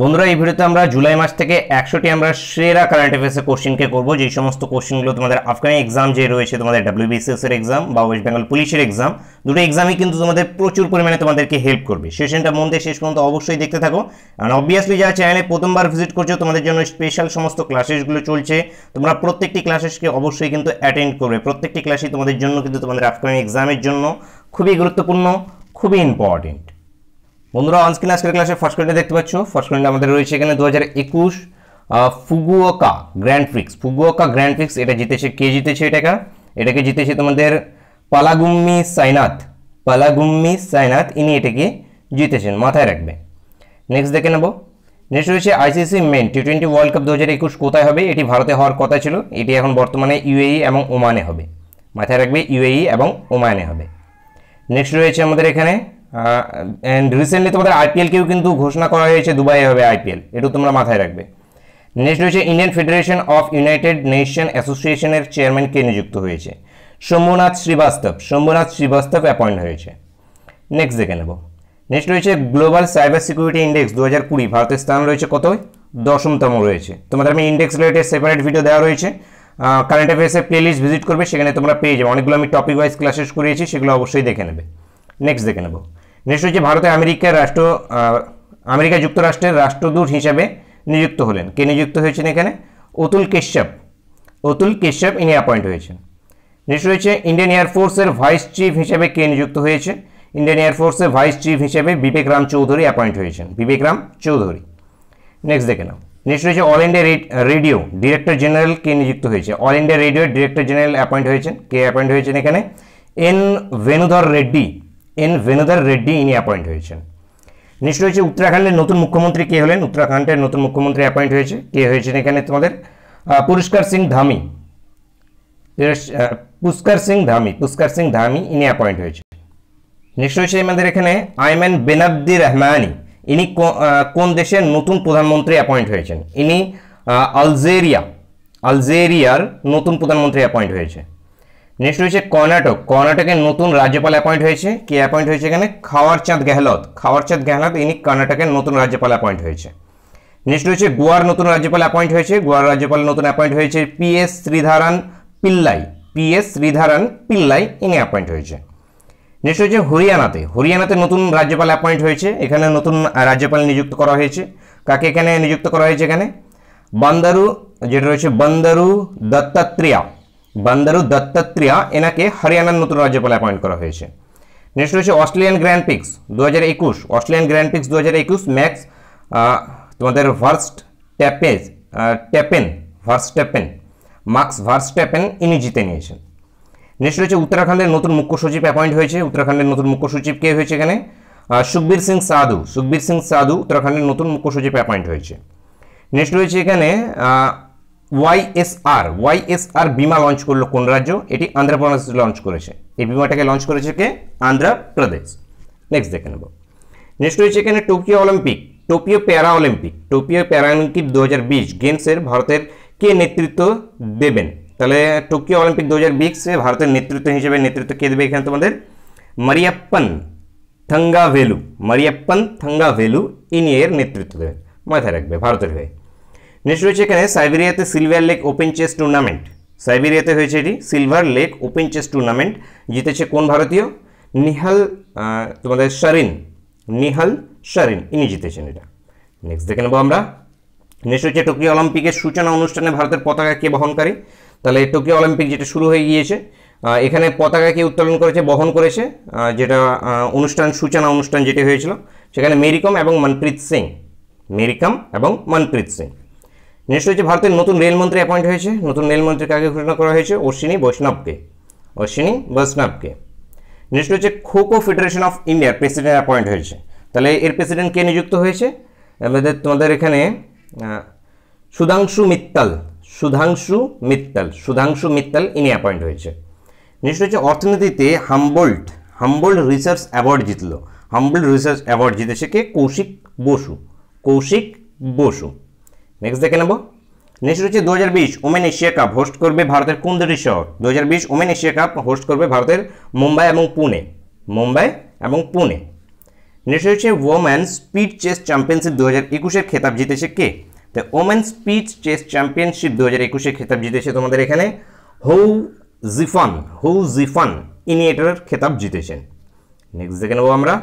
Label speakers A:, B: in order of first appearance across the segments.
A: বন্ধুরা এই ভিডিওতে আমরা জুলাই মাস থেকে একশোটি আমরা সেরা কারেন্ট অ্যাফেয়ার্সের কোশ্চেনকে করবো যে সমস্ত কোশ্চিনগুলো তোমাদের আফগানি এক্সাম যে রয়েছে তোমাদের ডাব্লিউবিসিএস এর এক্সাম বা ওয়েস্ট বেঙ্গল পুলিশের এক্সাম দুটো এক্সামই কিন্তু তোমাদের প্রচুর পরিমাণে তোমাদেরকে হেল্প করবে সেশনটা মন দিয়ে শেষ পর্যন্ত অবশ্যই দেখতে থাকো কারণ অবভিয়াসলি যারা চ্যানেলে প্রথমবার ভিজিট করছো তোমাদের জন্য স্পেশাল সমস্ত ক্লাসেসগুলো চলছে তোমরা প্রত্যেকটি ক্লাসেসকে অবশ্যই কিন্তু অ্যাটেন্ড করবে প্রত্যেকটি ক্লাসেই তোমাদের জন্য কিন্তু তোমাদের আফগানি এক্সামের জন্য খুবই গুরুত্বপূর্ণ খুবই ইম্পর্টেন্ট বন্ধুরা অনস্ক্রিন আজকের ক্লাসে ফার্স্ট ক্লাসে দেখতে পাচ্ছ ফার্স্ট ক্লাসে আমাদের রয়েছে এখানে দু হাজার একুশ ফুগুয়কা গ্র্যান্ড ফ্রিক্স ফুগুয়কা গ্র্যান্ড ফ্রিক্স এটা জিতেছে কে জিতেছে এটাকে এটাকে জিতেছে তোমাদের পালাগুম্মি সাইনাথ পালাগুম্মি সাইনাথ ইনি এটাকে জিতেছেন মাথায় রাখবে নেক্সট দেখে নেব নেক্সট রয়েছে ICC men T twenty world cup দু হাজার একুশ কোথায় হবে এটি ভারতে হওয়ার কথা ছিল এটি এখন বর্তমানে ইউএই e এবং ওমানে হবে মাথায় রাখবে ইউএই e এবং ওমানে হবে নেক্সট রয়েছে আমাদের এখানে অ্যান্ড রিসেন্টলি তোমাদের আইপিএলকেও কিন্তু ঘোষণা করা হয়েছে দুবাইয়ে হবে আইপিএল এটা তোমরা মাথায় রাখবে নেক্সট রয়েছে Indian federation of united nation অ্যাসোসিয়েশনের চেয়ারম্যান কে নিযুক্ত হয়েছে শম্ভুনাথ শ্রীবাস্তব শম্ভুনাথ শ্রীবাস্তব অ্যাপয়েন্ট হয়েছে নেক্সট দেখে নেব নেক্সট রয়েছে গ্লোবাল সাইবার সিকিউরিটি ইন্ডেক্স দু হাজার কুড়ি ভারতের স্থান রয়েছে কত দশমতম রয়েছে তোমাদের আমি ইন্ডেক্স রিলেটেড সেপারেট ভিডিও দেওয়া রয়েছে কারেন্ট অ্যাফেয়ার্সের লিস্ট ভিজিট করবে সেখানে তোমরা পেয়ে যাবে অনেকগুলো আমি টপিক ওয়াইজ ক্লাসেস করিয়েছি সেগুলো অবশ্যই দেখে নেবে নেক্সট দেখে নেবো নেক্সট হচ্ছে ভারতে আমেরিকার রাষ্ট্র আমেরিকা যুক্তরাষ্ট্রের রাষ্ট্রদূত হিসাবে নিযুক্ত হলেন কে নিযুক্ত হয়েছেন এখানে অতুল কেশ্যপ অতুল কেশ্যপ ইনি অ্যাপয়েন্ট হয়েছেন নেক্সট রয়েছে ইন্ডিয়ান এয়ারফোর্সের ভাইস চিফ হিসেবে কে নিযুক্ত হয়েছে ইন্ডিয়ান এয়ারফোর্সের ভাইস চিফ হিসেবে বিবেক রাম চৌধুরী অ্যাপয়েন্ট হয়েছেন বিবেক রাম চৌধুরী নেক্সট দেখে নাও নেক্সট রয়েছে all India radio director general কে নিযুক্ত হয়েছে অল ইন্ডিয়া রেডিওর ডিরেক্টর জেনারেল অ্যাপয়েন্ট হয়েছেন কে অ্যাপয়েন্ট হয়েছেন এখানে এন ভেনুধর রেড্ডি এন ভেনোদার রেড্ডি ইনি অ্যাপয়েন্ট হয়েছেন নেক্সট রয়েছে উত্তরাখণ্ডের নতুন মুখ্যমন্ত্রী কে হলেন উত্তরাখণ্ডের নতুন মুখ্যমন্ত্রী অ্যাপয়েন্ট হয়েছে কে হয়েছেন এখানে তোমাদের পুরস্কার সিং ধামি পুষ্কর সিং ধামি পুষ্কর সিং ধামি ইনি অ্যাপয়েন্ট হয়েছে নেক্সট রয়েছে আমাদের এখানে আইমেন বেনাব্দি রহমানি ইনি কোন দেশের নতুন প্রধানমন্ত্রী অ্যাপয়েন্ট হয়েছেন ইনি আলজেরিয়া আলজেরিয়ার নতুন প্রধানমন্ত্রী অ্যাপয়েন্ট হয়েছে নেক্সট রয়েছে কর্ণাটক কর্ণাটকের নতুন রাজ্যপাল অ্যাপয়েন্ট হয়েছে কে অ্যাপয়েন্ট হয়েছে এখানে খাওয়ারচাঁদ গেহলত খাওয়ারচাঁদ গেহলত ইনি কর্ণাটকের নতুন রাজ্যপাল অ্যাপয়েন্ট হয়েছে নেক্সট রয়েছে গোয়ার নতুন রাজ্যপাল অ্যাপয়েন্ট হয়েছে গোয়ার রাজ্যপাল নতুন অ্যাপয়েন্ট হয়েছে P S Sreedharan Pillai P S Sreedharan Pillai ইনি অ্যাপয়েন্ট হয়েছে নেক্সট হচ্ছে হরিয়ানাতে হরিয়ানাতে নতুন রাজ্যপাল অ্যাপয়েন্ট হয়েছে এখানে নতুন রাজ্যপাল নিযুক্ত করা হয়েছে কাকে এখানে নিযুক্ত করা হয়েছে এখানে বান্দারু যেটা রয়েছে বান্দারু দত্তাত্রেয়া বান্দারু দত্তাত্রিয়া এনাকে হরিয়ানার নতুন রাজ্যপাল অ্যাপয়েন্ট করা হয়েছে নেক্সট রয়েছে অস্ট্রেলিয়ান গ্র্যান্ড পিক্স দু হাজার একুশ অস্ট্রেলিয়ান গ্র্যান্ড পিক্স দু হাজার একুশ ম্যাক্স তোমাদের ভার্স্ট ট্যাপেজ ট্যাপেন Verstappen Max Verstappen ইনি জিতে নিয়েছেন নেক্সট রয়েছে উত্তরাখণ্ডের নতুন মুখ্য সচিব অ্যাপয়েন্ট হয়েছে উত্তরাখণ্ডের নতুন মুখ্য সচিব কে হয়েছে এখানে সুখবীর সিং সাধু সুখবীর সিং সাধু উত্তরাখণ্ডের নতুন মুখ্য সচিব অ্যাপয়েন্ট হয়েছে নেক্সট রয়েছে এখানে ওয়াইএসআর ওয়াইএসআর বিমা লঞ্চ করলো কোন রাজ্য এটি আন্ধ্রপ্রদেশ লঞ্চ করেছে এই বিমাটাকে লঞ্চ করেছে কে আন্ধ্রপ্রদেশ নেক্সট দেখে নেব নেক্সট রয়েছে এখানে Tokyo Olympic Tokyo para Olympic Tokyo Paralympic দু হাজার বিশ গেমসের ভারতের কে নেতৃত্ব দেবেন তাহলে টোকিও অলিম্পিক দু হাজার বিশে ভারতের নেতৃত্ব হিসেবে নেতৃত্ব কে দেবে এখানে তোমাদের মারিয়াপ্পন মারিয়াপ্পান থাঙ্গাভেলু মারিয়াপ্পান থাঙ্গাভেলু ইনি এর নেতৃত্ব দেবেন মাথায় রাখবে ভারতের হয়ে নেক্সট রয়েছে এখানে সাইবেরিয়াতে silver lake open chess tournament সাইবেরিয়াতে হয়েছে এটি silver lake open chess tournament জিতেছে কোন ভারতীয় নিহাল তোমাদের সারিন নিহাল সারিন ইনি জিতেছেন এটা নেক্সট দেখে নেবো আমরা নেক্সট হচ্ছে টোকিও অলিম্পিকের সূচনা অনুষ্ঠানে ভারতের পতাকা কে বহনকারী তাহলে টোকিও অলিম্পিক যেটা শুরু হয়ে গিয়েছে এখানে পতাকা কে উত্তোলন করেছে বহন করেছে যেটা অনুষ্ঠান সূচনা অনুষ্ঠান যেটি হয়েছিল সেখানে মেরিকম এবং মনপ্রীত সিং মেরিকম এবং মনপ্রীত সিং নেক্সট হচ্ছে ভারতের নতুন রেলমন্ত্রী অ্যাপয়েন্ট হয়েছে নতুন রেলমন্ত্রী কাকে ঘোষণা করা হয়েছে অশ্বিনী বৈষ্ণবকে অশ্বিনী বৈষ্ণবকে নেক্সট হচ্ছে খোখো ফেডারেশন অফ ইন্ডিয়ার প্রেসিডেন্ট অ্যাপয়েন্ট হয়েছে তাহলে এর প্রেসিডেন্ট কে নিযুক্ত হয়েছে আমাদের তোমাদের এখানে সুধাংশু মিত্তাল সুধাংশু মিত্তাল সুধাংশু মিত্তাল ইনি অ্যাপয়েন্ট হয়েছে নেক্সট হচ্ছে অর্থনীতিতে হাম্বোল্ট হাম্বোল্ড রিসার্চ অ্যাওয়ার্ড জিতলো হাম্বোল্ড রিসার্চ অ্যাওয়ার্ড জিতেছে কে কৌশিক বসু কৌশিক বসু নেক্সট দেখে নেব নেক্সট হচ্ছে দু হাজার বিশ ওমেন এশিয়া কাপ হোস্ট করবে ভারতের কোন দুটি শহর দু হাজার বিশ ওমেন এশিয়া কাপ হোস্ট করবে ভারতের মুম্বাই এবং পুনে মুম্বাই এবং পুনে নেক্সট হচ্ছে ওমেন স্পিড চেস চ্যাম্পিয়নশিপ দু হাজার একুশের খেতাব জিতেছে কে তো ওমেন স্পিড চেস চ্যাম্পিয়নশিপ দু হাজার একুশের খেতাব জিতেছে তোমাদের এখানে হৌ জিফান হৌ জিফান ইনি এটার খেতাব জিতেছেন নেক্সট দেখে নেব আমরা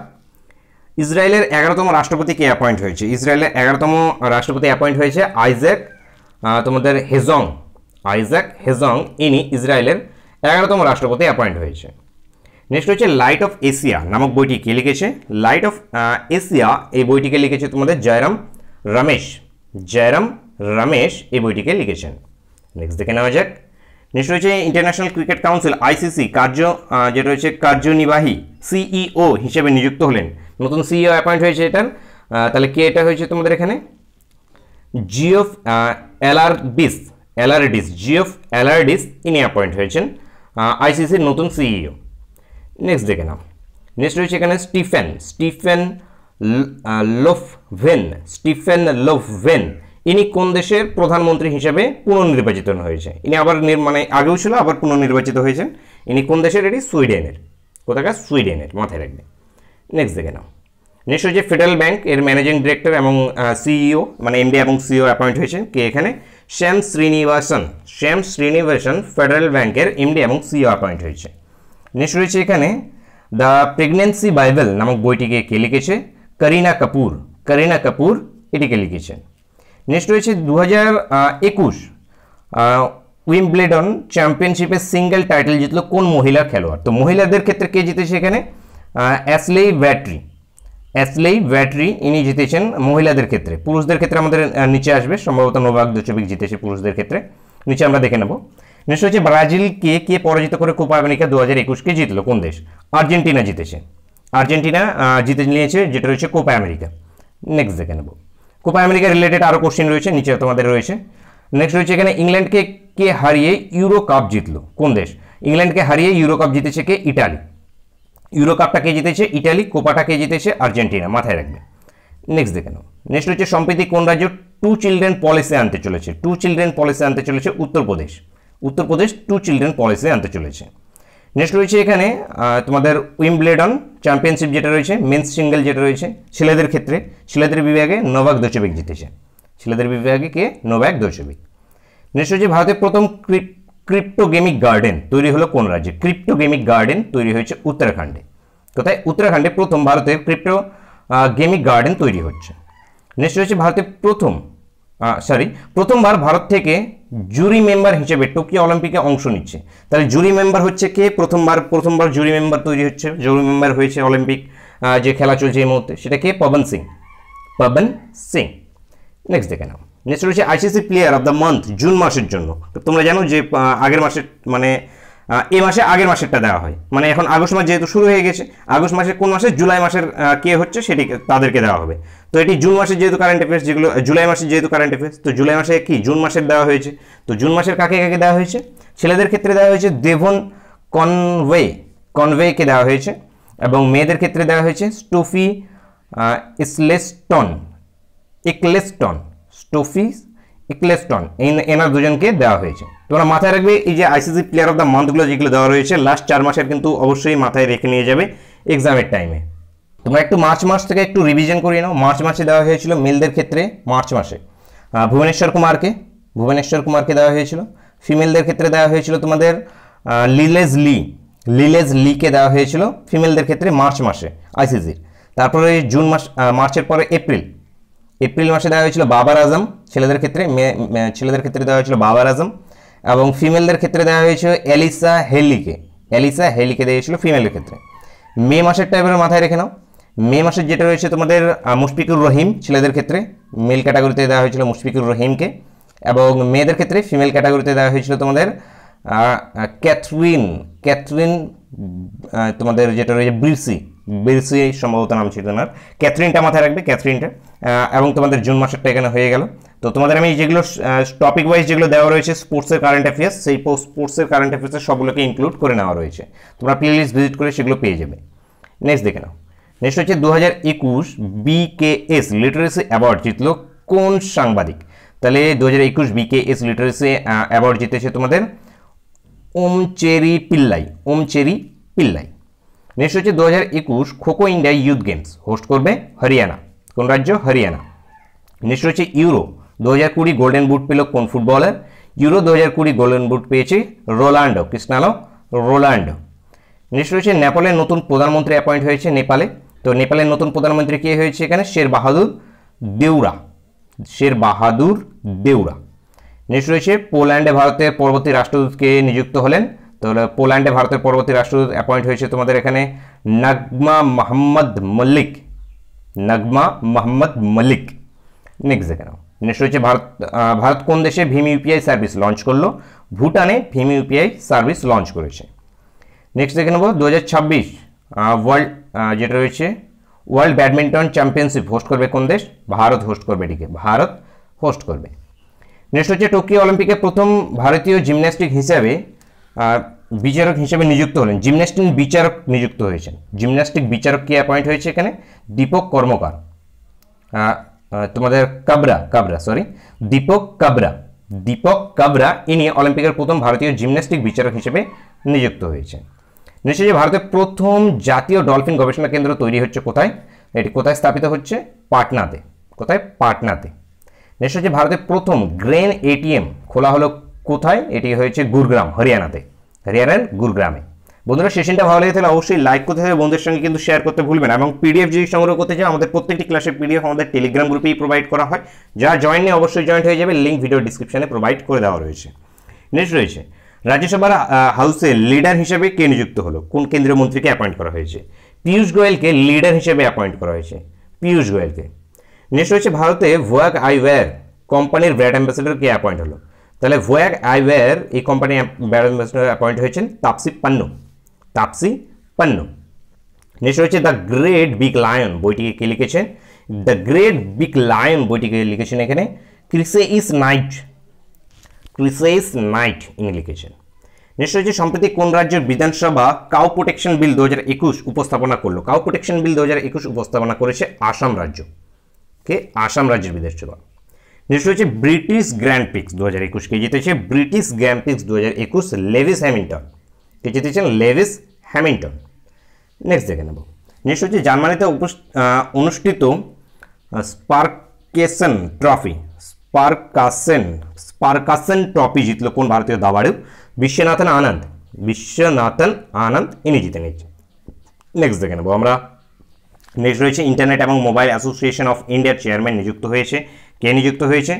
A: ইসরায়েলের এগারোতম রাষ্ট্রপতি কে অ্যাপয়েন্ট হয়েছে ইসরায়েলের এগারোতম রাষ্ট্রপতি অ্যাপয়েন্ট হয়েছে আইজ্যাক তোমাদের হেজং আইজ্যাক হেজং ইনি ইসরায়েলের এগারোতম রাষ্ট্রপতি অ্যাপয়েন্ট হয়েছে নেক্সট হচ্ছে লাইট অফ এশিয়া নামক বইটি কে লিখেছে লাইট অফ এশিয়া এই বইটিকে লিখেছে তোমাদের জয়রাম রমেশ জয়রাম রমেশ এই বইটিকে লিখেছেন নেক্সট দেখে নেওয়া যাক নেক্সট রয়েছে ইন্টারন্যাশনাল ক্রিকেট কাউন্সিল আইসিসি কার্য যেটা রয়েছে কার্যনির্বাহী সিইও e হিসেবে নিযুক্ত হলেন নতুন সিইও অ্যাপয়েন্ট e হয়েছে এটার তাহলে কে এটা হয়েছে তোমাদের এখানে জিওফ এলআরডিস অ্যালারডিস জিওফ অ্যালারডিস ইনি অ্যাপয়েন্ট হয়েছেন আইসিসির নতুন সিইও নেক্সট e দেখে নাও নেক্সট রয়েছে এখানে Stefan Stefan Lofven Stefan Lofven ইনি কোন দেশের প্রধানমন্ত্রী হিসেবে পুনর্নির্বাচিত হয়েছে ইনি আবার মানে আগেও ছিল আবার পুনর্নির্বাচিত হয়েছেন ইনি কোন দেশের এটি সুইডেনের কোথাকার সুইডেনের মাথায় রাখবে নেক্সট দেখে নাও নেক্সট হচ্ছে ফেডারেল ব্যাংক এর ম্যানেজিং ডিরেক্টর এবং সিইও e মানে এমডি এবং সিইও অ্যাপয়েন্ট হয়েছে কে এখানে শ্যাম শ্রীনিবাসন শ্যাম শ্রীনিবাসন ফেডারেল ব্যাংকের এমডি এবং সিইও অ্যাপয়েন্ট e হয়েছে নেক্সট রয়েছে এখানে দ্য প্রেগনেন্সি বাইবেল নামক বইটিকে কে লিখেছে করিনা কাপুর করিনা কাপুর এটিকে লিখেছেন নেক্সট রয়েছে দু হাজার একুশ উইম্বলেডন চ্যাম্পিয়নশিপের সিঙ্গেল টাইটেল জিতলো কোন মহিলা খেলোয়াড় তো মহিলাদের ক্ষেত্রে কে জিতেছে এখানে অ্যাসলেই ব্যাটরি অ্যাসলেই ব্যাটরি ইনি জিতেছেন মহিলাদের ক্ষেত্রে পুরুষদের ক্ষেত্রে আমাদের নিচে আসবে সম্ভবত নোভাক দোচবিক জিতেছে পুরুষদের ক্ষেত্রে নিচে আমরা দেখে নেব নেক্সট হচ্ছে ব্রাজিলকে কে পরাজিত করে কোপা আমেরিকা দু হাজার একুশকে জিতলো কোন দেশ আর্জেন্টিনা জিতেছে আর্জেন্টিনা জিতে নিয়েছে যেটা রয়েছে কোপা আমেরিকা নেক্সট দেখে নেবো কোপা আমেরিকা রিলেটেড আরও কোশ্চেন রয়েছে নিচে তোমাদের রয়েছে নেক্সট রয়েছে এখানে ইংল্যান্ডকে কে হারিয়ে ইউরো কাপ জিতলো কোন দেশ ইংল্যান্ডকে হারিয়ে ইউরো কাপ জিতেছে কে ইটালি ইউরো কাপটা কে জিতেছে ইটালি কোপাটা কে জিতেছে আর্জেন্টিনা মাথায় রাখবে নেক্সট দেখে নাও নেক্সট হচ্ছে সম্প্রতি কোন রাজ্য টু চিলড্রেন পলিসি আনতে চলেছে টু চিলড্রেন পলিসি আনতে চলেছে Uttar Pradesh Uttar Pradesh two children policy আনতে চলেছে নেক্সট রয়েছে এখানে তোমাদের উইম্বলেডন চ্যাম্পিয়নশিপ যেটা রয়েছে মেন্স সিঙ্গেল যেটা রয়েছে ছেলেদের ক্ষেত্রে ছেলেদের বিভাগে নোভাক দোচবিক জিতেছে ছেলেদের বিভাগে কে নোভাক দোচবিক নেক্সট রয়েছে ভারতের প্রথম ক্রিপ্টোগেমিক গার্ডেন তৈরি হলো কোন রাজ্যে ক্রিপ্টোগেমিক গার্ডেন তৈরি হয়েছে উত্তরাখণ্ডে কোথায় উত্তরাখণ্ডে প্রথম ভারতের ক্রিপ্টো গেমিক গার্ডেন তৈরি হচ্ছে নেক্সট রয়েছে ভারতের প্রথম সরি প্রথমবার ভারত থেকে জুরি মেম্বার হিসেবে টোকিও অলিম্পিকে অংশ নিচ্ছে তাহলে জুরি মেম্বার হচ্ছে কে প্রথমবার প্রথমবার জুরি মেম্বার তৈরি হচ্ছে জুরি মেম্বার হয়েছে অলিম্পিক যে খেলা চলছে এই মুহূর্তে সেটা কে পবন সিং পবন সিং নেক্সট দেখে নাও নেক্সট রয়েছে ICC player of the month June মাসের জন্য তোমরা জানো যে আগের মাসের মানে এ মাসে আগের মাসেরটা দেওয়া হয় মানে এখন আগস্ট মাস যেহেতু শুরু হয়ে গেছে আগস্ট মাসের কোন মাসে জুলাই মাসের কে হচ্ছে সেটি তাদেরকে দেওয়া হবে তো এটি জুন মাসের যেহেতু কারেন্ট অ্যাফেয়ার্স যেগুলো জুলাই মাসে যেহেতু কারেন্ট অ্যাফেয়ার্স তো জুলাই মাসে কি জুন মাসের দেওয়া হয়েছে তো জুন মাসের কাকে কাকে দেওয়া হয়েছে ছেলেদের ক্ষেত্রে দেওয়া হয়েছে দেভন কনওয়ে কনওয়েকে দেওয়া হয়েছে এবং মেয়েদের ক্ষেত্রে দেওয়া হয়েছে স্টোফি ইসলেস্টন ইকলেস্টন স্টোফি ইকলেস্টন এনার দুজনকে দেওয়া হয়েছে তোমরা মাথায় রাখবে এই যে আইসিসি প্লেয়ার অফ দ্য মান্থগুলো যেগুলো দেওয়া রয়েছে লাস্ট চার মাসের কিন্তু অবশ্যই মাথায় রেখে নিয়ে যাবে এক্সামের টাইমে তোমরা একটু মার্চ মাস থেকে একটু রিভিশন করিয়ে নাও মার্চ মাসে দেওয়া হয়েছিল মেলদের ক্ষেত্রে মার্চ মাসে ভুবনেশ্বর কুমারকে ভুবনেশ্বর কুমারকে দেওয়া হয়েছিল ফিমেলদের ক্ষেত্রে দেওয়া হয়েছিল তোমাদের লিলেজ লি লিলেজ লিকে দেওয়া হয়েছিল ফিমেলদের ক্ষেত্রে মার্চ মাসে আইসিসির তারপরে জুন মাস মার্চের পরে এপ্রিল এপ্রিল মাসে দেওয়া হয়েছিল বাবার আজম ছেলেদের ক্ষেত্রে ছেলেদের ক্ষেত্রে দেওয়া হয়েছিল বাবার আজম এবং ফিমেলদের ক্ষেত্রে দেওয়া হয়েছিল এলিসা হেলিকে এলিসা হেলিকে দেওয়া হয়েছিল ফিমেলের ক্ষেত্রে মে মাসের টাইপের মাথায় রেখে নাও মে মাসের যেটা রয়েছে তোমাদের মুশফিকুর রহিম ছেলেদের ক্ষেত্রে মেল ক্যাটাগরিতে দেওয়া হয়েছিল মুশফিকুর রহিমকে এবং মেয়েদের ক্ষেত্রে ফিমেল ক্যাটাগরিতে দেওয়া হয়েছিল তোমাদের ক্যাথরিন ক্যাথরিন তোমাদের যেটা রয়েছে ব্রিসি বেলসিয়ে সম্ভবত নাম ছিল তোমার ক্যাথরিনটা মাথায় রাখবে ক্যাথরিনটা এবং তোমাদের জুন মাসেরটা এখানে হয়ে গেল তো তোমাদের আমি যেগুলো টপিক ওয়াইজ যেগুলো দেওয়া রয়েছে স্পোর্টসের কারেন্ট অ্যাফেয়ার্স সেই স্পোর্টসের কারেন্ট অ্যাফেয়ার্সের সবগুলোকে ইনক্লুড করে নেওয়া রয়েছে তোমরা প্লে লিস্ট ভিজিট করে সেগুলো পেয়ে যাবে নেক্সট দেখে নাও নেক্সট হচ্ছে দু হাজার একুশ বিকেএস লিটারেসি অ্যাওয়ার্ড জিতলো কোন সাংবাদিক তাহলে দু হাজার একুশ বিকেএস লিটারেসি অ্যাওয়ার্ড জিতেছে তোমাদের ওমচেরি পিল্লাই ওমচেরি পিল্লাই নেক্সট হচ্ছে দু হাজার একুশ kho kho India youth games host করবে হরিয়ানা কোন রাজ্য হরিয়ানা নেক্সট হচ্ছে ইউরো দু হাজার কুড়ি গোল্ডেন বুট পেল কোন ফুটবলার ইউরো দু হাজার কুড়ি গোল্ডেন বুট পেয়েছে রোলান্ডো কৃষ্ণালো রোলান্ডো নেক্সট রয়েছে নেপালের নতুন প্রধানমন্ত্রী অ্যাপয়েন্ট হয়েছে নেপালে তো নেপালের নতুন প্রধানমন্ত্রী কে হয়েছে এখানে শের বাহাদুর দেউরা শের বাহাদুর দেউরা নেক্সট রয়েছে পোল্যান্ডে ভারতের পরবর্তী রাষ্ট্রদূতকে নিযুক্ত হলেন তাহলে পোল্যান্ডে ভারতের পরবর্তী রাষ্ট্রদূত অ্যাপয়েন্ট হয়েছে তোমাদের এখানে নাগমা মোহাম্মদ মল্লিক নাগমা মোহাম্মদ মল্লিক নেক্সট দেখে নাও নেক্সট হচ্ছে ভারত ভারত কোন দেশে ভিম ইউপিআই সার্ভিস লঞ্চ করলো ভুটানে ভিম ইউপিআই সার্ভিস লঞ্চ করেছে নেক্সট দেখে নেবো দু ওয়ার্ল্ড যেটা রয়েছে ওয়ার্ল্ড ব্যাডমিন্টন চ্যাম্পিয়নশিপ হোস্ট করবে কোন দেশ ভারত হোস্ট করবে এটিকে ভারত হোস্ট করবে নেক্সট হচ্ছে টোকিও অলিম্পিকে প্রথম ভারতীয় জিমন্যাস্টিক হিসাবে বিচারক হিসেবে নিযুক্ত হলেন জিমন্যাস্টিক বিচারক নিযুক্ত হয়েছেন জিমন্যাস্টিক বিচারক কি অ্যাপয়েন্ট হয়েছে এখানে দীপক কর্মকার তোমাদের কাবরা কাবরা সরি দীপক কাবরা দীপক কাবরা ইনি অলিম্পিকের প্রথম ভারতীয় জিমন্যাস্টিক বিচারক হিসেবে নিযুক্ত হয়েছে নিশ্চয়ই ভারতের প্রথম জাতীয় ডলফিন গবেষণা কেন্দ্র তৈরি হচ্ছে কোথায় এটি কোথায় স্থাপিত হচ্ছে পাটনাতে কোথায় পাটনাতে নিশ্চয় যে ভারতের প্রথম গ্রেন এটিএম খোলা হলো কোথায় এটি হয়েছে গুরগ্রাম হরিয়ানাতে হরিয়ানার গুরগ্রামে বন্ধুরা সেশনটা ভালো লেগে থাকলে অবশ্যই লাইক করতে হবে বন্ধুদের সঙ্গে কিন্তু শেয়ার করতে ভুলবেন এবং পিডিএফ যদি সংগ্রহ করতে চাই আমাদের প্রত্যেকটি ক্লাসের পিডিএফ আমাদের টেলিগ্রাম গ্রুপেই প্রোভাইড করা হয় যা জয়েন নিয়ে অবশ্যই জয়েন্ট হয়ে যাবে লিঙ্ক ভিডিও ডিসক্রিপশানে প্রোভাইড করে দেওয়া রয়েছে নেক্সট রয়েছে রাজ্যসভার হাউসে লিডার হিসেবে কে নিযুক্ত হলো কোন কেন্দ্রীয় মন্ত্রীকে অ্যাপয়েন্ট করা হয়েছে পীয়ূষ গোয়েলকে লিডার হিসেবে অ্যাপয়েন্ট করা হয়েছে পীয়ূষ গোয়েলকে নেক্সট রয়েছে ভারতে আই আইওয়্যার কোম্পানির ব্র্যান্ড অ্যাম্বাসেডর কে অ্যাপয়েন্ট হলো তাহলে ওয়ার আই ওয়ার এই কোম্পানি অ্যাপয়েন্ট হয়েছেন তাপসি পান্নু তাপসি পান্নু নেক্সট হচ্ছে দ্য গ্রেট বিগ লায়ন বইটিকে কে লিখেছেন দ্য গ্রেট বিগ লায়ন বইটিকে লিখেছেন এখানে ক্রিসে ইস নাইট ক্রিসে ইস নাইট ইনি লিখেছেন নেক্সট হচ্ছে সম্প্রতি কোন রাজ্যের বিধানসভা কাউ প্রোটেকশন বিল দু উপস্থাপনা করলো কাউ প্রোটেকশন বিল দু হাজার একুশ উপস্থাপনা করেছে আসাম রাজ্য কে আসাম রাজ্যের বিধানসভা যেটি হচ্ছে ব্রিটিশ গ্র্যান্ড পিক্স দু হাজার একুশকে জিতেছে ব্রিটিশ গ্র্যান্ড পিক্স দু হাজার একুশ লেভিস হ্যামিল্টন কে জিতেছেন লেভিস হ্যামিল্টন নেক্সট দেখে নেব নেক্সট হচ্ছে জার্মানিতে অনুষ্ঠিত স্পার্কেসন ট্রফি স্পার্কাসেন স্পার্কাসেন ট্রফি জিতলো কোন ভারতীয় দাবাড়ু বিশ্বনাথন আনন্দ বিশ্বনাথন আনন্দ ইনি জিতে নিয়েছেন নেক্সট দেখে নেব আমরা নেক্সট রয়েছে ইন্টারনেট এবং মোবাইল অ্যাসোসিয়েশন অফ ইন্ডিয়ার চেয়ারম্যান নিযুক্ত হয়েছে কে নিযুক্ত হয়েছে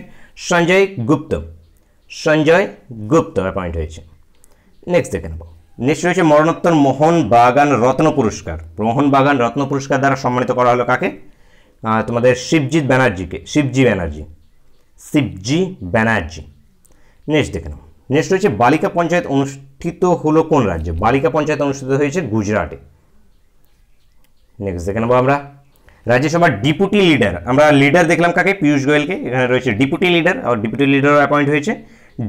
A: সঞ্জয় গুপ্ত সঞ্জয় গুপ্ত অ্যাপয়েন্ট হয়েছে নেক্সট দেখে নেব নেক্সট রয়েছে মরণোত্তর মোহন বাগান রত্ন পুরস্কার মোহন বাগান রত্ন পুরস্কার দ্বারা সম্মানিত করা হলো কাকে তোমাদের শিবজিৎ ব্যানার্জিকে শিবজি ব্যানার্জি শিবজি ব্যানার্জি নেক্সট দেখে নেব নেক্সট রয়েছে বালিকা পঞ্চায়েত অনুষ্ঠিত হলো কোন রাজ্যে বালিকা পঞ্চায়েত অনুষ্ঠিত হয়েছে গুজরাটে নেক্সট দেখে নেবো আমরা রাজ্যসভার ডিপুটি লিডার আমরা লিডার দেখলাম কাকে পীযূষ গোয়েলকে এখানে রয়েছে ডিপুটি লিডার আর ডিপুটি লিডারও অ্যাপয়েন্ট হয়েছে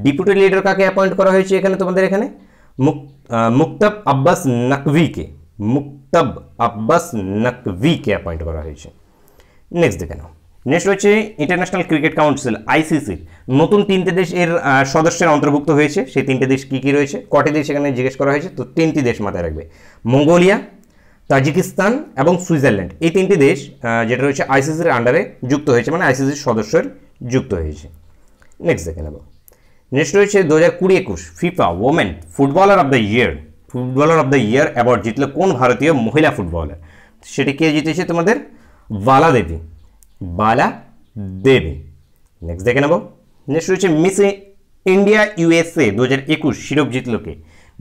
A: ডিপুটি লিডার কাকে অ্যাপয়েন্ট করা হয়েছে এখানে তোমাদের এখানে মুক্তব আব্বাস নকভিকে মুক্তব আব্বাস নকভিকে অ্যাপয়েন্ট করা হয়েছে নেক্সট দেখে নাও নেক্সট রয়েছে ইন্টারন্যাশনাল ক্রিকেট কাউন্সিল আইসিসি নতুন তিনটে দেশ এর সদস্যের অন্তর্ভুক্ত হয়েছে সেই তিনটে দেশ কী কী রয়েছে কটি দেশ এখানে জিজ্ঞেস করা হয়েছে তো তিনটি দেশ মাথায় রাখবে মঙ্গোলিয়া তাজিকিস্তান এবং সুইজারল্যান্ড এই তিনটি দেশ যেটা রয়েছে আইসিসির আন্ডারে যুক্ত হয়েছে মানে আইসিসির সদস্যের যুক্ত হয়েছে নেক্সট দেখে নেব নেক্সট রয়েছে দু হাজার কুড়ি একুশ FIFA women footballer of the year footballer of the year award জিতলো কোন ভারতীয় মহিলা ফুটবলার সেটি কে জিতেছে তোমাদের বালা দেবী বালা দেবী নেক্সট দেখে নেব নেক্সট রয়েছে মিস ইন্ডিয়া ইউএসএ দু হাজার একুশ শিরোপ জিতলো কে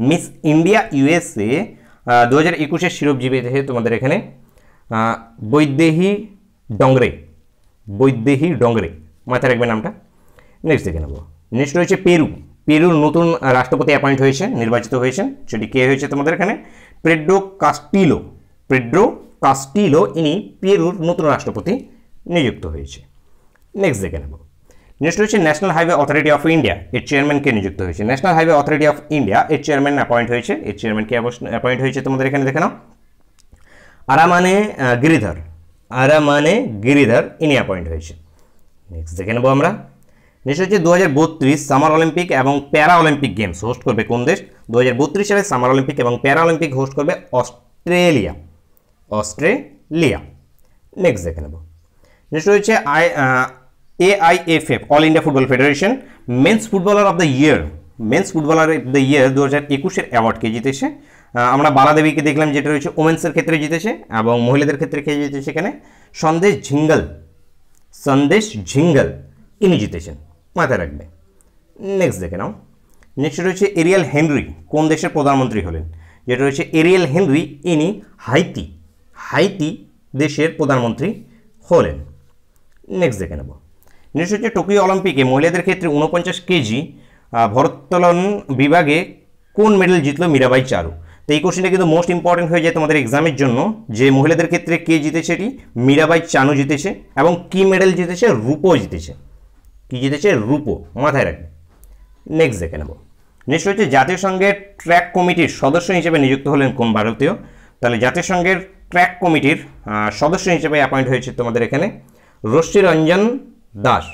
A: মিস ইন্ডিয়া ইউএসএ দু হাজার একুশের শিরোপজীবী তোমাদের এখানে বৈদেহী ডংরে বৈদেহী ডংরে মাথায় রাখবে নামটা নেক্সট দেখে নেব নেক্সট রয়েছে পেরু পেরুর নতুন রাষ্ট্রপতি অ্যাপয়েন্ট হয়েছে নির্বাচিত হয়েছেন সেটি কে হয়েছে তোমাদের এখানে প্রেড্রো কাস্টিলো প্রেড্রো কাস্টিলো ইনি পেরুর নতুন রাষ্ট্রপতি নিযুক্ত হয়েছে নেক্সট দেখে নেব নেক্সট হচ্ছে national highway authority of India এর চেয়ারম্যান কে নিযুক্ত হয়েছে national highway authority of India এর চেয়ারম্যান অ্যাপয়েন্ট হয়েছে এর চেয়ারম্যান কে অ্যাপয়েন্ট হয়েছে তোমাদের এখানে দেখে নাও আরামানে গিরিধর আরামানে গিরিধর ইনি অ্যাপয়েন্ট হয়েছে নেক্সট দেখে নেবো আমরা নেক্সট হচ্ছে দু হাজার বত্রিশ সামার অলিম্পিক এবং প্যারা অলিম্পিক গেমস হোস্ট করবে কোন দেশ দু সালে সামার অলিম্পিক এবং প্যারা অলিম্পিক হোস্ট করবে অস্ট্রেলিয়া অস্ট্রেলিয়া নেক্সট দেখে নেব নেক্সট হচ্ছে I AIFF all India football federation men's footballer of the year men's footballer of the year দু হাজার একুশের অ্যাওয়ার্ডকে জিতেছে আমরা বালাদেবীকে দেখলাম যেটা রয়েছে ওমেন্সের ক্ষেত্রে জিতেছে এবং মহিলাদের ক্ষেত্রে কে জিতেছে এখানে সন্দেশ ঝিঙ্গল সন্দেশ ঝিঙ্গল ইনি জিতেছেন মাথায় রাখবে নেক্সট দেখে নাও নেক্সট রয়েছে এরিয়াল হেনরি কোন দেশের প্রধানমন্ত্রী হলেন যেটা রয়েছে এরিয়াল হেনরি ইনি হাইতি হাইতি দেশের প্রধানমন্ত্রী হলেন নেক্সট দেখে নেব নেক্সট হচ্ছে টোকিও অলিম্পিকে মহিলাদের ক্ষেত্রে উনপঞ্চাশ কেজি ভরোত্তোলন বিভাগে কোন মেডেল জিতল মীরাবাই চারু তো এই কোশ্চিনটা কিন্তু মোস্ট ইম্পর্টেন্ট হয়ে যায় তোমাদের এক্সামের জন্য যে মহিলাদের ক্ষেত্রে কে জিতেছে এটি মীরাবাই চানু জিতেছে এবং কি মেডেল জিতেছে রূপো জিতেছে কি জিতেছে রূপো মাথায় রাখবে নেক্সট দেখে নেব নেক্সট হচ্ছে জাতীয় ট্র্যাক কমিটির সদস্য হিসেবে নিযুক্ত হলেন কোন ভারতীয় তাহলে জাতীয় ট্র্যাক কমিটির সদস্য হিসেবে অ্যাপয়েন্ট হয়েছে তোমাদের এখানে রশ্মি রঞ্জন দাস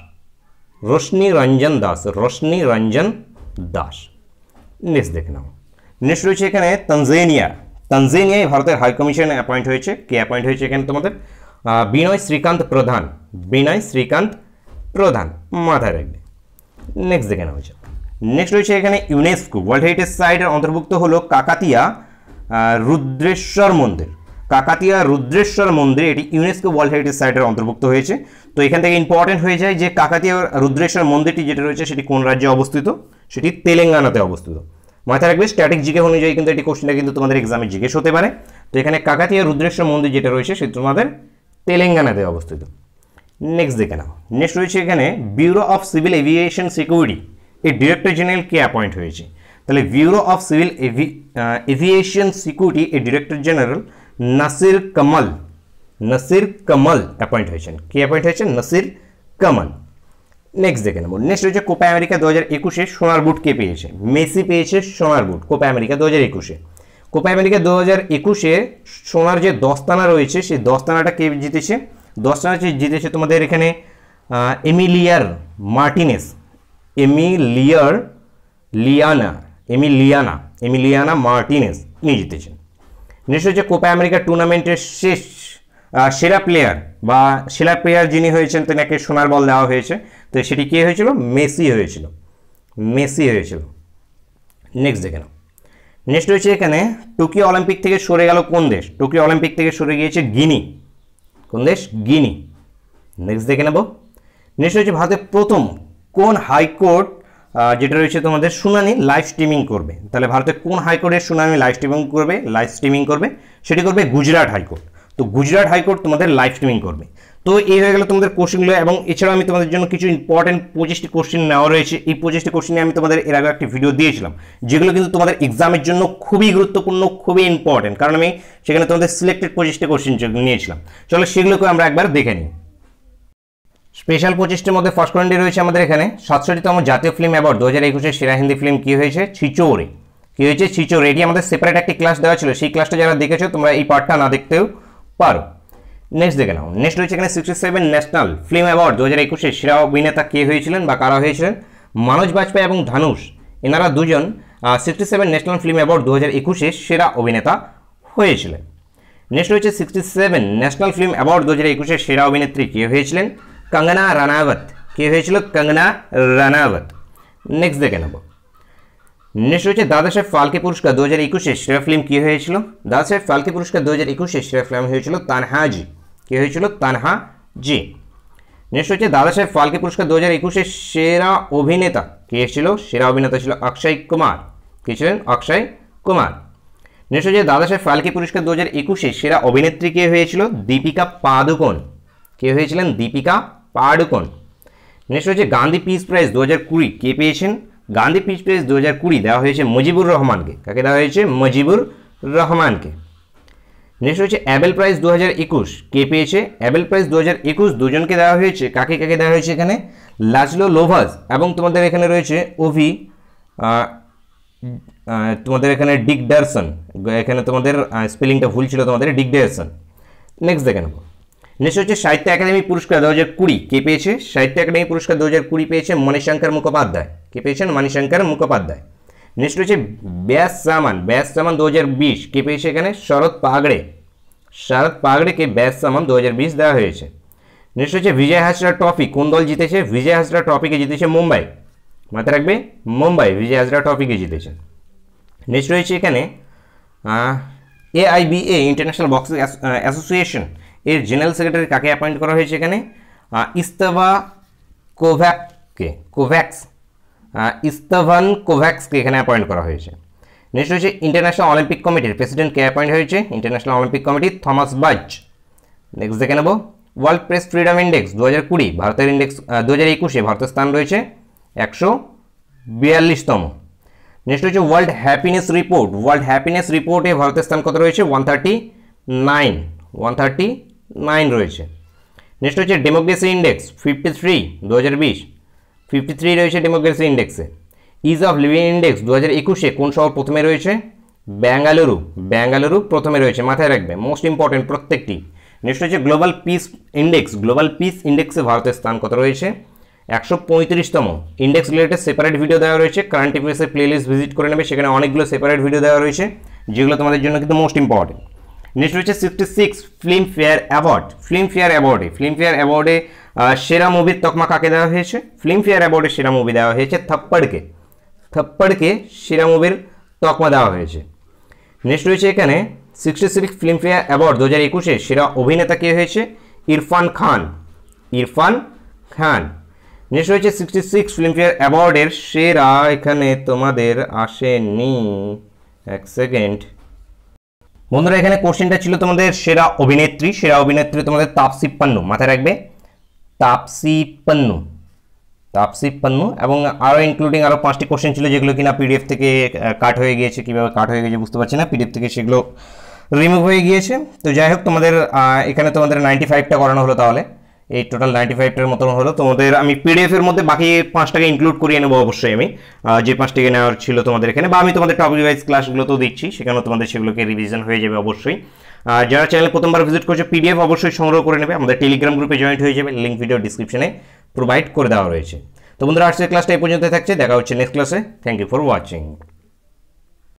A: রোশনি রঞ্জন দাস রোশনি রঞ্জন দাস নেক্সট দেখে নাও নেক্সট রয়েছে এখানে তানজেনিয়া তানজেনিয়ায় ভারতের হাইকমিশন অ্যাপয়েন্ট হয়েছে কে অ্যাপয়েন্ট হয়েছে এখানে তোমাদের বিনয় শ্রীকান্ত প্রধান বিনয় শ্রীকান্ত প্রধান মাথায় রাখবে নেক্সট দেখে নেওয়া হয়েছে নেক্সট রয়েছে এখানে ইউনেস্কো ওয়ার্ল্ড হেরিটেজ সাইটের অন্তর্ভুক্ত হলো কাকাতিয়া রুদ্রেশ্বর মন্দির কাকাতিয়া রুদ্রেশ্বর মন্দির এটি ইউনেস্কো ওয়ার্ল্ড হেরিটেজ সাইটের অন্তর্ভুক্ত হয়েছে তো এখান থেকে ইম্পর্টেন্ট হয়ে যায় যে কাকাতিয়া রুদ্রেশ্বর মন্দিরটি যেটা রয়েছে সেটি কোন রাজ্যে অবস্থিত সেটি তেলেঙ্গানাতে অবস্থিত মাথায় রাখবে স্ট্যাটিক জিকে অনুযায়ী কিন্তু এটি কোশ্চেনটা কিন্তু তোমাদের এক্সামে জিজ্ঞেস হতে পারে তো এখানে কাকাতিয়া রুদ্রেশ্বর মন্দির যেটা রয়েছে সেটি তোমাদের তেলেঙ্গানাতে অবস্থিত নেক্সট দেখে নাও নেক্সট রয়েছে এখানে bureau of civil aviation security এই ডিরেক্টর জেনারেল কে অ্যাপয়েন্ট হয়েছে তাহলে bureau of civil avi aviation security এর director general Nasir Kamal Nasir Kamal appoint হয়েছেন কি অ্যাপয়েন্ট হয়েছেন নাসির কামাল নেক্সট দেখে নেব নেক্সট হয়েছে কোপা আমেরিকা দু হাজার একুশে সোনার বুট কে পেয়েছে মেসি পেয়েছে সোনার বুট কোপা আমেরিকা দু হাজার একুশে কোপা আমেরিকা দু হাজার একুশে সোনার যে দস্তানা রয়েছে সেই দস্তানাটা কে জিতেছে দস্তানা জিতেছে তোমাদের এখানে এমিলিয়ার মার্টিনেস এমিলিয়ার লিয়ানা এমিলিয়ানা এমিলিয়ানা মার্টিনেস তিনি জিতেছেন নিশ্চয়ই হচ্ছে কোপা আমেরিকা টুর্নামেন্টের শেষ সেরা প্লেয়ার বা সেরা প্লেয়ার যিনি হয়েছেন তেনাকে সোনার বল দেওয়া হয়েছে তো সেটি কে হয়েছিল মেসি হয়েছিল মেসি হয়েছিল নেক্সট দেখে নাও নেক্সট হয়েছে এখানে টোকিও অলিম্পিক থেকে সরে গেল কোন দেশ টোকিও অলিম্পিক থেকে সরে গিয়েছে গিনি কোন দেশ গিনি নেক্সট দেখে নেব নেক্সট হচ্ছে ভারতের প্রথম কোন হাইকোর্ট যেটা রয়েছে তোমাদের শুনানি লাইভ স্ট্রিমিং করবে তাহলে ভারতের কোন হাইকোর্টের শুনানি লাইভ স্ট্রিমিং করবে লাইভ স্ট্রিমিং করবে সেটি করবে গুজরাট হাইকোর্ট তো গুজরাট হাইকোর্ট তোমাদের লাইভ স্ট্রিমিং করবে তো এই হয়ে গেলো তোমাদের কোশ্চেনগুলো এবং এছাড়াও আমি তোমাদের জন্য কিছু ইম্পর্টেন্ট পঁচিশটি কোশ্চেন নেওয়া রয়েছে এই পঁচিশটি কোশ্চেনে আমি তোমাদের এর আগে একটি ভিডিও দিয়েছিলাম যেগুলো কিন্তু তোমাদের এক্সামের জন্য খুবই গুরুত্বপূর্ণ খুবই ইম্পর্টেন্ট কারণ আমি সেখানে তোমাদের সিলেক্টেড পঁচিশটি কোশ্চেন নিয়েছিলাম চলো সেগুলোকে আমরা একবার দেখে নিই স্পেশাল পঁচিশটির মধ্যে ফার্স্ট কোয়ান্টি রয়েছে আমাদের এখানে সাতষট্টিতম জাতীয় ফিল্ম অ্যাওয়ার্ড দু হাজার একুশের সেরা হিন্দি ফিল্ম কী হয়েছে ছিচোরে কী হয়েছে ছিচোরে এটি আমাদের সেপারেট একটি ক্লাস দেওয়া ছিল সেই ক্লাসটা যারা দেখেছো তোমরা এই পার্টটা না দেখতেও পারো নেক্সট দেখে নাও নেক্সট রয়েছে এখানে sixty seven national film award দু হাজার একুশে সেরা অভিনেতা কে হয়েছিলেন বা কারা হয়েছিলেন মানুষ বাজপেয়ী এবং ধানুষ এনারা দুজন sixty seven national film award দু হাজার একুশে সেরা অভিনেতা হয়েছিলেন নেক্সট রয়েছে sixty seven national film award দু হাজার একুশে সেরা অভিনেত্রী কে হয়েছিলেন কঙ্গনা রানাবত কে হয়েছিল কঙ্গনা রানাবত নেক্সট দেখে নেব নেক্সট হচ্ছে দাদা সাহেব ফালকে পুরস্কার দু হাজার একুশে শ্রেয়া ফিল্ম কী হয়েছিল দাদা সাহেব ফালকে পুরস্কার দু হাজার একুশে শ্রেয়া ফিল্ম হয়েছিল তানহাজি কী হয়েছিল তানহাজি নেক্সট হচ্ছে দাদা সাহেব ফালকে পুরস্কার দু হাজার একুশে সেরা অভিনেতা কে ছিল সেরা অভিনেতা ছিল অক্ষয় কুমার কে ছিলেন অক্ষয় কুমার নেক্সট হচ্ছে দাদা সাহেব ফালকে পুরস্কার দু হাজার একুশে সেরা অভিনেত্রী কে হয়েছিল দীপিকা পাদুকোন কে হয়েছিলেন দীপিকা পাড়ুকোন নেক্সট হচ্ছে গান্ধী পিস প্রাইজ দু হাজার কুড়ি কে পেয়েছেন গান্ধী পিস প্রাইজ দু হাজার কুড়ি দেওয়া হয়েছে মুজিবুর রহমানকে কাকে দেওয়া হয়েছে মুজিবুর রহমানকে নেক্সট হচ্ছে অ্যাবেল প্রাইজ দু হাজার একুশ কে পেয়েছে অ্যাবেল প্রাইজ দু হাজার একুশ দুজনকে দেওয়া হয়েছে কাকে কাকে দেওয়া হয়েছে এখানে লাজলো লোভাস এবং তোমাদের এখানে রয়েছে ওভি তোমাদের এখানে ডিক ডারসন এখানে তোমাদের স্পেলিংটা ভুল ছিল তোমাদের ডিক ডারসন নেক্সট দেখে নেবো নেক্সট হচ্ছে সাহিত্য একাডেমি পুরস্কার দু হাজার কুড়ি কে পেয়েছে সাহিত্য একাডেমি পুরস্কার দু হাজার কুড়ি পেয়েছে মণিশঙ্কর মুখোপাধ্যায় কে পেয়েছেন মণিশঙ্কর মুখোপাধ্যায় নেক্সট হচ্ছে ব্যাস সামান ব্যাস সামান দু হাজার বিশ কে পেয়েছে এখানে শরৎ পাগড়ে শরৎ পাগড়েকে ব্যাস সামান দু হাজার বিশ দেওয়া হয়েছে নেক্সট হচ্ছে বিজয় হাজরা ট্রফি কোন দল জিতেছে বিজয় হাজরা ট্রফিকে জিতেছে মুম্বাই মাথায় রাখবে মুম্বাই বিজয় হাজরা ট্রফিকে জিতেছে নেক্সট রয়েছে এখানে এআইবিএ ইন্টারন্যাশনাল বক্সিং অ্যাসোসিয়েশন এর জেনারেল সেক্রেটারি কাকে অ্যাপয়েন্ট করা হয়েছে এখানে ইস্তভা কোভ্যাককে কোভ্যাক্স ইস্তভান কোভ্যাক্সকে এখানে অ্যাপয়েন্ট করা হয়েছে নেক্সট হচ্ছে ইন্টারন্যাশনাল অলিম্পিক কমিটির প্রেসিডেন্ট কে অ্যাপয়েন্ট হয়েছে international Olympic committee Thomas Bach next দেখে নেব ওয়ার্ল্ড প্রেস ফ্রিডম ইন্ডেক্স দু হাজার কুড়ি ভারতের ইন্ডেক্স দু হাজার একুশে ভারতের স্থান রয়েছে একশো বিয়াল্লিশতম নেক্সট হচ্ছে world happiness report world happiness রিপোর্টে ভারতের স্থান কত রয়েছে one thirty nine one thirty nine রয়েছে নেক্সট হচ্ছে ডেমোক্রেসি ইন্ডেক্স ফিফটি থ্রি দু হাজার বিশ ফিফটি থ্রি রয়েছে ডেমোক্রেসি ইন্ডেক্সে ইজ অফ লিভিং ইন্ডেক্স দু হাজার একুশে কোন শহর প্রথমে রয়েছে ব্যাঙ্গালুরু ব্যাঙ্গালুরু প্রথমে রয়েছে মাথায় রাখবে মোস্ট ইম্পর্টেন্ট প্রত্যেকটি নেক্সট হচ্ছে global peace index global peace ইন্ডেক্সে ভারতের স্থান কত রয়েছে একশো পঁয়ত্রিশতম ইন্ডেক্স রিলেটেড সেপারেট ভিডিও দেওয়া রয়েছে কারেন্ট অ্যাফেয়ার্সের প্লেলিস্ট ভিজিট করে নেবে সেখানে অনেকগুলো সেপারেট ভিডিও দেওয়া রয়েছে যেগুলো তোমাদের জন্য কিন্তু মোস্ট ইম্পর্টেন্ট নেক্সট রয়েছে sixty six Filmfare award Filmfare অ্যাওয়ার্ডে ফিল্মফেয়ার অ্যাওয়ার্ডে সেরা মুভির তকমা কাকে দেওয়া হয়েছে ফিল্মফেয়ার অ্যাওয়ার্ডে সেরা মুভি দেওয়া হয়েছে থপ্পড়কে থপ্পড়কে সেরা মুভির তকমা দেওয়া হয়েছে নেক্সট রয়েছে এখানে সিক্সটি সিক্স ফিল্মফেয়ার অ্যাওয়ার্ড দু হাজার একুশে সেরা অভিনেতা কে হয়েছে ইরফান খান ইরফান খান নেক্সট রয়েছে সিক্সটি সিক্স ফিল্মফেয়ার অ্যাওয়ার্ডের সেরা এখানে তোমাদের আসেনি এক সেকেন্ড বন্ধুরা এখানে কোশ্চেনটা ছিল তোমাদের সেরা অভিনেত্রী সেরা অভিনেত্রী তোমাদের তাপসি পান্নু মাথায় রাখবে তাপসি পান্নু তাপসি পান্নু এবং আরও ইনক্লুডিং আরও পাঁচটি কোশ্চেন ছিল যেগুলো কিনা পিডিএফ থেকে কাট হয়ে গিয়েছে কীভাবে কাট হয়ে গেছে বুঝতে পারছি না পিডিএফ থেকে সেগুলো রিমুভ হয়ে গিয়েছে তো যাই হোক তোমাদের এখানে তোমাদের নাইনটি ফাইভটা করানো হলো তাহলে এই টোটাল নাইনটি ফাইভটার মতন হলো তোমাদের আমি পিডিএফের মধ্যে বাকি পাঁচটাকে ইনক্লুড করিয়ে নেবো অবশ্যই আমি যে পাঁচটাকে নেওয়ার ছিল তোমাদের এখানে বা আমি তোমাদের টপিক ওয়াইজ ক্লাসগুলো তো দিচ্ছি সেখানে তোমাদের সেগুলোকে রিভিশন হয়ে যাবে অবশ্যই আর যারা চ্যানেল প্রথমবার ভিজিট করছে পিডিএফ অবশ্যই সংগ্রহ করে নেবে আমাদের টেলিগ্রাম গ্রুপে জয়েন্ট হয়ে যাবে লিঙ্ক ভিডিও ডিসক্রিপশনে প্রোভাইড করে দেওয়া রয়েছে তো বন্ধুরা আজকের ক্লাসটা এই পর্যন্ত থাকছে দেখা হচ্ছে নেক্সট ক্লাসে থ্যাংক ইউ ফর ওয়াচিং